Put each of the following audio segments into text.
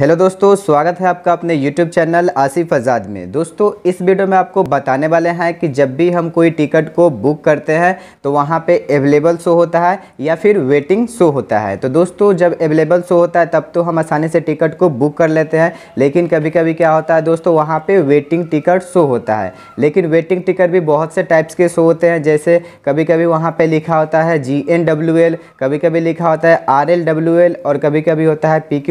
hello दोस्तों स्वागत है आपका अपने यूट्यूब चैनल आसिफ आज़ाद में दोस्तों इस वीडियो में आपको बताने वाले हैं कि जब भी हम कोई टिकट को बुक करते हैं तो वहाँ पे अवेलेबल शो होता है या फिर वेटिंग शो होता है तो दोस्तों जब अवेलेबल शो होता है तब तो हम आसानी से टिकट को बुक कर लेते हैं लेकिन कभी कभी क्या होता है दोस्तों वहाँ पर वेटिंग टिकट शो होता है लेकिन वेटिंग टिकट भी बहुत से टाइप्स के शो होते हैं जैसे कभी कभी वहाँ पर लिखा होता है जी कभी कभी लिखा होता है आर और कभी कभी होता है पी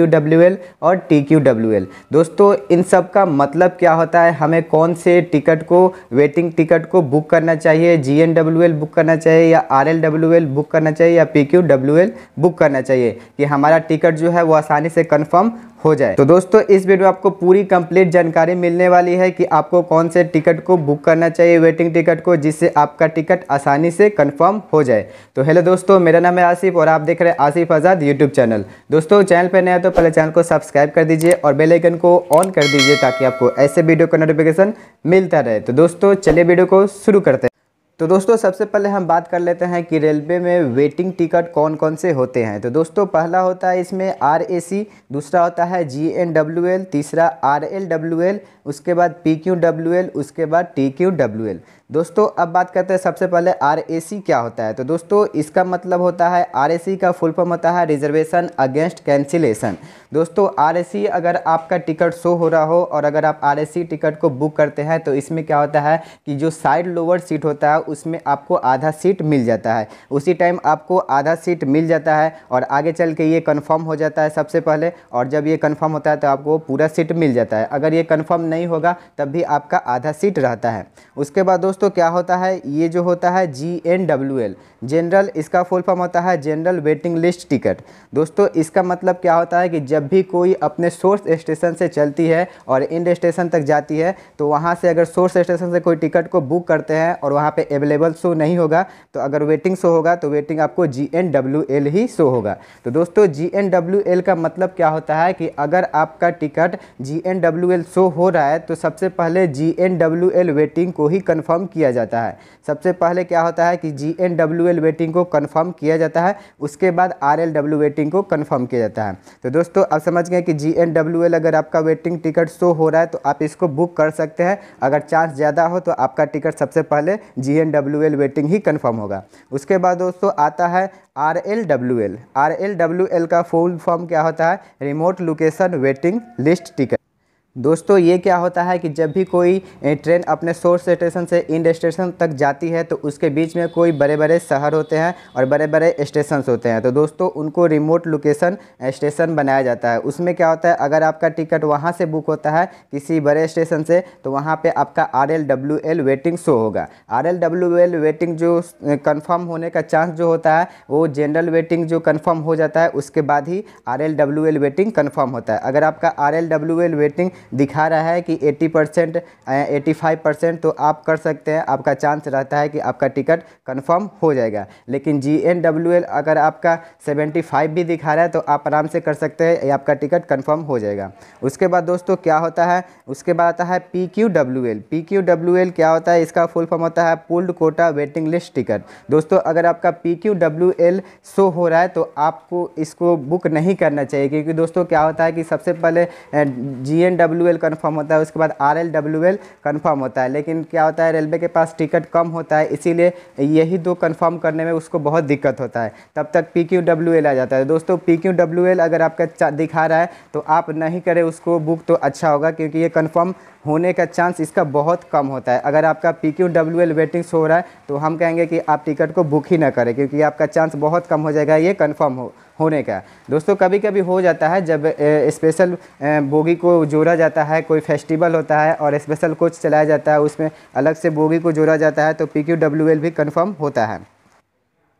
और और टी क्यू डब्ल्यू एल दोस्तों इन सब का मतलब क्या होता है हमें कौन से टिकट को वेटिंग टिकट को बुक करना चाहिए G N W L book करना चाहिए या R L W L book करना चाहिए या P Q W L book करना चाहिए कि हमारा टिकट जो है वो आसानी से कन्फर्म हो जाए तो दोस्तों इस वीडियो में आपको पूरी कंप्लीट जानकारी मिलने वाली है कि आपको कौन से टिकट को बुक करना चाहिए वेटिंग टिकट को जिससे आपका टिकट आसानी से कंफर्म हो जाए तो हेलो दोस्तों मेरा नाम है आसिफ और आप देख रहे हैं आसिफ आज़ाद यूट्यूब चैनल दोस्तों चैनल पर नया तो पहले चैनल को सब्सक्राइब कर दीजिए और बेलाइकन को ऑन कर दीजिए ताकि आपको ऐसे वीडियो का नोटिफिकेशन मिलता रहे तो दोस्तों चलिए वीडियो को शुरू करते हैं तो दोस्तों सबसे पहले हम बात कर लेते हैं कि रेलवे में वेटिंग टिकट कौन कौन से होते हैं तो दोस्तों पहला होता है इसमें आर ए सी दूसरा होता है जी एन डब्ल्यू एल तीसरा आर एल डब्ल्यू एल उसके बाद पी क्यू डब्ल्यू एल उसके बाद टी क्यू डब्ल्यू एल दोस्तों अब बात करते हैं सबसे पहले आर ए सी क्या होता है तो दोस्तों इसका मतलब होता है आर ए सी का फुल फॉर्म होता है रिजर्वेशन अगेंस्ट कैंसिलेशन दोस्तों आर ए सी अगर आपका टिकट शो हो रहा हो और अगर आप आर ए सी टिकट को बुक करते हैं तो इसमें क्या होता है कि जो साइड लोअर सीट होता है उसमें आपको आधा सीट मिल जाता है उसी टाइम आपको आधा सीट मिल जाता है और आगे चल के ये कन्फर्म हो जाता है सबसे पहले और जब ये कन्फर्म होता है तो आपको पूरा सीट मिल जाता है अगर ये कन्फर्म नहीं होगा तब भी आपका आधा सीट रहता है उसके बाद दोस्तों क्या होता है ये जो होता है G N W L general इसका फुल फॉर्म होता है जनरल वेटिंग लिस्ट टिकट दोस्तों इसका मतलब क्या होता है कि जब भी कोई अपने सोर्स स्टेशन से चलती है और इंड स्टेशन तक जाती है तो वहाँ से अगर सोर्स स्टेशन से कोई टिकट को बुक करते हैं और वहाँ पे अवेलेबल शो नहीं होगा तो अगर वेटिंग शो होगा तो वेटिंग आपको जी एन डब्ल्यू एल ही शो होगा तो दोस्तों जी एन डब्ल्यू एल का मतलब क्या होता है कि अगर आपका ticket G N W L show हो रहा है तो सबसे पहले G N W L waiting को ही कन्फर्म किया जाता है सबसे पहले क्या होता है कि G N W L waiting को कन्फर्म किया जाता है उसके बाद आर एल डब्ल्यू वेटिंग को कन्फर्म किया जाता है तो दोस्तों आप समझ गए कि जी एन डब्ल्यू एल अगर आपका वेटिंग टिकट शो हो रहा है तो आप इसको बुक कर सकते हैं अगर चांस ज़्यादा हो तो आपका टिकट सबसे पहले G N N W L waiting ही कन्फर्म होगा उसके बाद दोस्तों आता है R L W L R L W L का फुल फॉर्म क्या होता है remote location waiting list ticket दोस्तों ये क्या होता है कि जब भी कोई ट्रेन अपने सोर्स स्टेशन से इंड स्टेशन तक जाती है तो उसके बीच में कोई बड़े बड़े शहर होते हैं और बड़े बड़े स्टेशन होते हैं तो दोस्तों उनको रिमोट लोकेशन स्टेशन बनाया जाता है उसमें क्या होता है अगर आपका टिकट वहाँ से बुक होता है किसी बड़े स्टेशन से तो वहाँ पर आपका R L W L waiting show होगा R L W L waiting जो कन्फर्म होने का चांस जो होता है वो जनरल वेटिंग जो कन्फर्म हो जाता है उसके बाद ही R L W L waiting confirm होता है अगर आपका R L W L waiting दिखा रहा है कि 80 परसेंट एटी फाइव परसेंट तो आप कर सकते हैं आपका चांस रहता है कि आपका टिकट कन्फर्म हो जाएगा लेकिन जी एन डब्ल्यू एल अगर आपका सेवेंटी फाइव भी दिखा रहा है तो आप आराम से कर सकते हैं आपका टिकट कन्फर्म हो जाएगा उसके बाद दोस्तों क्या होता है उसके बाद आता है P Q W L P Q W L क्या होता है इसका फुल फॉर्म होता है pooled quota waiting list ticket दोस्तों अगर आपका P Q W L show हो रहा है तो आपको इसको बुक नहीं करना चाहिए क्योंकि दोस्तों क्या होता है कि सबसे पहले G N W W L confirm होता है उसके बाद R L W L confirm होता है लेकिन क्या होता है रेलवे के पास टिकट कम होता है इसीलिए यही दो कन्फर्म करने में उसको बहुत दिक्कत होता है तब तक पी क्यू डब्ल्यू एल आ जाता है दोस्तों पी क्यू डब्ल्यू एल अगर आपका दिखा रहा है तो आप नहीं करें उसको बुक तो अच्छा होगा क्योंकि ये कन्फर्म होने का चांस इसका बहुत कम होता है अगर आपका P Q W L waiting show रहा है तो हम कहेंगे कि आप टिकट को बुक ही ना करें क्योंकि आपका चांस बहुत कम हो जाएगा ये कन्फर्म हो होने का दोस्तों कभी कभी हो जाता है जब स्पेशल बोगी को जोड़ा जाता है कोई फेस्टिवल होता है और स्पेशल कोच चलाया जाता है उसमें अलग से बोगी को जोड़ा जाता है तो पी भी कन्फर्म होता है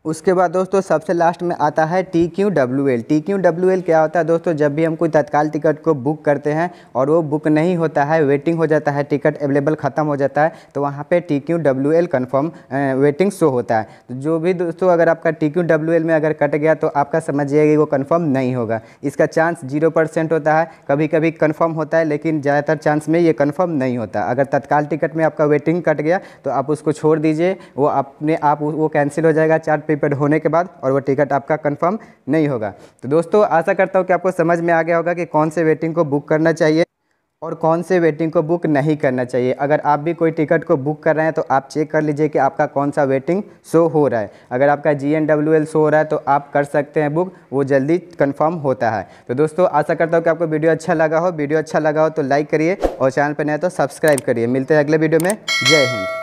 उसके बाद दोस्तों सबसे लास्ट में आता है T Q W L T Q W L क्या होता है दोस्तों जब भी हम कोई तत्काल टिकट को बुक करते हैं और वो बुक नहीं होता है वेटिंग हो जाता है टिकट अवेलेबल ख़त्म हो जाता है तो वहाँ पे T Q W L confirm waiting show होता है तो जो भी दोस्तों अगर आपका टी क्यू डब्ल्यू एल में अगर कट गया तो आपका समझिएगा वो कन्फर्म नहीं होगा इसका चांस जीरो परसेंट होता है कभी कभी कन्फर्म होता है लेकिन ज़्यादातर चांस में ये कन्फर्म नहीं होता अगर तत्काल टिकट में आपका वेटिंग कट गया तो आप उसको छोड़ दीजिए वो अपने आप वो कैंसिल हो जाएगा चार प्रीपेड होने के बाद और वो टिकट आपका कंफर्म नहीं होगा तो दोस्तों आशा करता हूँ कि आपको समझ में आ गया होगा कि कौन से वेटिंग को बुक करना चाहिए और कौन से वेटिंग को बुक नहीं करना चाहिए अगर आप भी कोई टिकट को बुक कर रहे हैं तो आप चेक कर लीजिए कि आपका कौन सा वेटिंग शो हो रहा है अगर आपका G N W L show हो रहा है तो आप कर सकते हैं बुक वो जल्दी कंफर्म होता है तो दोस्तों आशा करता हूँ कि आपको वीडियो अच्छा लगा हो वीडियो अच्छा लगा हो तो लाइक करिए और चैनल पर नया तो सब्सक्राइब करिए मिलते हैं अगले वीडियो में जय हिंद